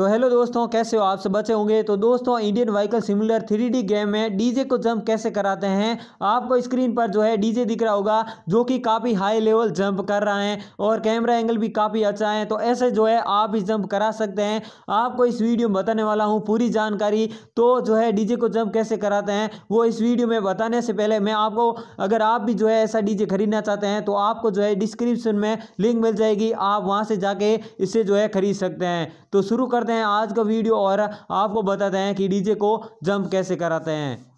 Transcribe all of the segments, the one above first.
तो हेलो दोस्तों कैसे हो आप सब बचे होंगे तो दोस्तों Indian vehicle simulator three game में डीजे को जंप कैसे कराते हैं आपको स्क्रीन पर जो है डीजे दिख रहा होगा जो कि काफ़ी हाई लेवल जंप कर रहा है और कैमरा एंगल भी काफ़ी अच्छा है तो ऐसे जो है आप भी जंप करा सकते हैं आपको इस वीडियो में बताने वाला हूँ पूरी जानकारी तो जो है डी को जंप कैसे कराते हैं वो इस वीडियो में बताने से पहले मैं आपको अगर आप भी जो है ऐसा डी खरीदना चाहते हैं तो आपको जो है डिस्क्रिप्शन में लिंक मिल जाएगी आप वहाँ से जाके इसे जो है खरीद सकते हैं तो शुरू करते हैं आज का वीडियो और आपको बताते हैं कि डीजे को जंप कैसे कराते हैं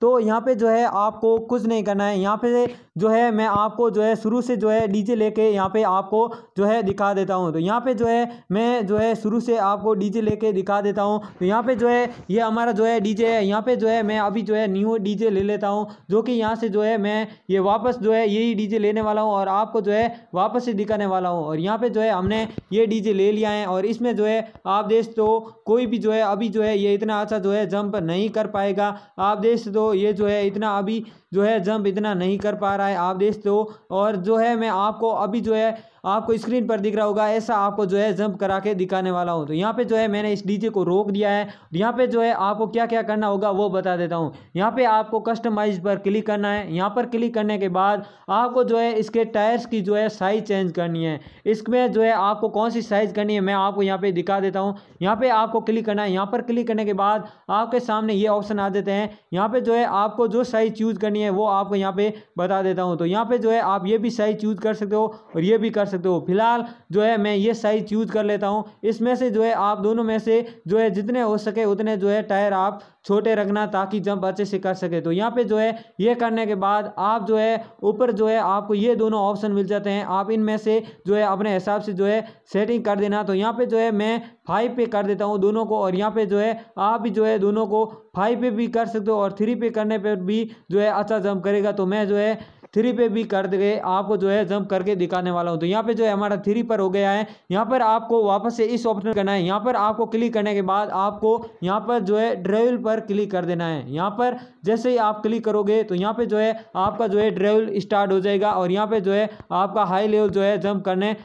तो यहाँ पे जो है आपको कुछ नहीं करना है यहाँ पे जो है मैं आपको जो है शुरू से जो है डीजे लेके यहाँ पे आपको जो है दिखा देता हूँ तो यहाँ पे जो है मैं जो है शुरू से आपको डीजे लेके दिखा देता हूँ तो यहाँ पे जो है ये हमारा जो है डीजे है यहाँ पे जो है मैं अभी जो है न्यू डीजे ले लेता हूँ जो कि यहाँ से जो है मैं ये वापस जो है यही डी लेने वाला हूँ और आपको जो है वापस से दिखाने वाला हूँ और यहाँ पर जो है हमने ये डी ले लिया है और इसमें जो है आप देश तो कोई भी जो है अभी जो है ये इतना अच्छा जो है जंप नहीं कर पाएगा आप देश दो तो ये जो है इतना अभी जो है जंप इतना नहीं कर पा रहा है आप देख दो और जो है मैं आपको अभी जो है आपको स्क्रीन पर दिख रहा होगा ऐसा आपको जो है जंप करा के दिखाने वाला हूँ तो यहाँ पे जो है मैंने इस डीजे को रोक दिया है यहाँ पे जो है आपको क्या क्या करना होगा वो बता देता हूँ यहाँ पे आपको कस्टमाइज पर क्लिक करना है यहाँ पर क्लिक करने के बाद आपको जो है इसके टायर्स की जो है साइज़ चेंज करनी है इसमें जो है आपको कौन सी साइज़ करनी है मैं आपको यहाँ पर दिखा देता हूँ यहाँ पर आपको क्लिक करना है यहाँ पर क्लिक करने के बाद आपके सामने ये ऑप्शन आ देते हैं यहाँ पर जो है आपको जो साइज़ चूज़ करनी करनी है वो आपको यहाँ पे बता देता हूँ तो यहाँ पे जो है आप ये भी साइज चूज कर सकते हो और ये भी कर सकते हो फिलहाल जो है मैं ये साइज चूज कर लेता हूँ इसमें से जो है आप दोनों में से जो है जितने हो सके उतने जो है टायर आप छोटे रखना ताकि जंप अच्छे से कर सके तो यहाँ पे जो है ये करने के बाद आप जो है ऊपर जो है आपको ये दोनों ऑप्शन मिल जाते हैं आप इनमें से जो है अपने हिसाब से जो है सेटिंग कर देना तो यहाँ पे जो है मैं फाइव पे कर देता हूँ दोनों को और यहाँ पे जो है आप भी जो है दोनों को फाइव पे भी कर सकते हो और थ्री पे करने पर भी जो है अच्छा जंप करेगा तो मैं जो है थ्री पे भी कर दे आपको जो है जंप करके दिखाने वाला हूँ तो यहाँ पे जो है हमारा थ्री पर हो गया है यहाँ पर आपको वापस से इस ऑप्शन करना है यहाँ पर आपको क्लिक करने के बाद आपको यहाँ पर जो है ड्रेवल पर क्लिक कर देना है यहाँ पर जैसे ही आप क्लिक करोगे तो यहाँ पे जो है आपका जो है ड्रेवल स्टार्ट हो जाएगा और यहाँ पर जो है आपका हाई लेवल जो है जम्प करने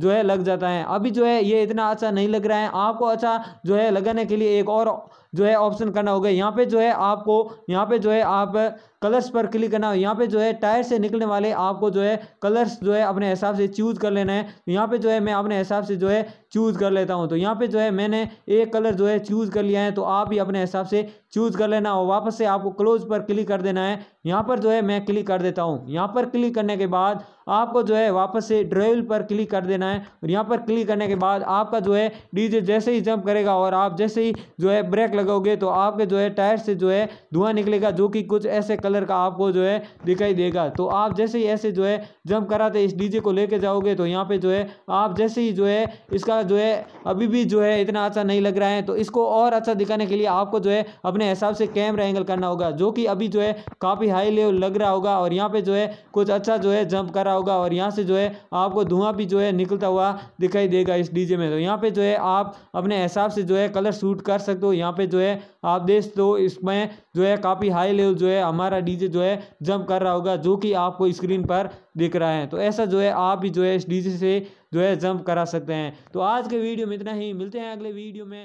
जो है लग जाता है अभी जो है ये इतना अच्छा नहीं लग रहा है आपको अच्छा जो है लगाने के लिए एक और जो है ऑप्शन करना होगा यहाँ पे जो है आपको यहाँ पे जो है आप कलर्स पर क्लिक करना यहाँ पे जो है टायर से निकलने वाले आपको जो है कलर्स जो है अपने हिसाब से चूज कर लेना है यहाँ पे जो है मैं अपने हिसाब से जो है चूज कर लेता हूँ तो यहाँ पे जो है मैंने एक कलर जो है चूज कर लिया है तो आप भी अपने हिसाब से चूज कर लेना हो वापस से आपको क्लोज पर क्लिक कर देना है यहाँ पर जो है मैं क्लिक कर देता हूँ यहाँ पर क्लिक करने के बाद आपको जो है वापस से ड्राइवल पर क्लिक कर देना है और यहाँ पर क्लिक करने के बाद आपका जो है डीजे जैसे ही जंप करेगा और आप जैसे ही जो है ब्रेक लगाओगे तो आपके जो है टायर से जो है धुआं निकलेगा जो कि कुछ ऐसे कलर का आपको जो है दिखाई देगा तो आप जैसे ही ऐसे जो है जंप कराते इस डीजे को लेके जाओगे तो यहाँ पे जो है आप जैसे ही जो है इसका जो है अभी भी जो है इतना अच्छा नहीं लग रहा है तो इसको और अच्छा दिखाने के लिए आपको जो है अपने हिसाब से कैमरा एंगल करना होगा जो कि अभी जो है काफ़ी हाई लेवल लग रहा होगा और यहाँ पे जो है कुछ अच्छा जो है जंप करा होगा और यहाँ से जो है आपको धुआं भी जो है निकलता हुआ दिखाई देगा इस डीजे में तो यहाँ पे जो है आप अपने हिसाब से जो है कलर सूट कर सकते हो यहाँ पे जो है आप देख तो इसमें जो है काफ़ी हाई लेवल जो है हमारा डीजे जो है जंप कर रहा होगा जो कि आपको स्क्रीन पर दिख रहा है तो ऐसा जो है आप भी जो है इस डीजे से जो है जंप करा सकते हैं तो आज के वीडियो में इतना ही मिलते हैं अगले वीडियो में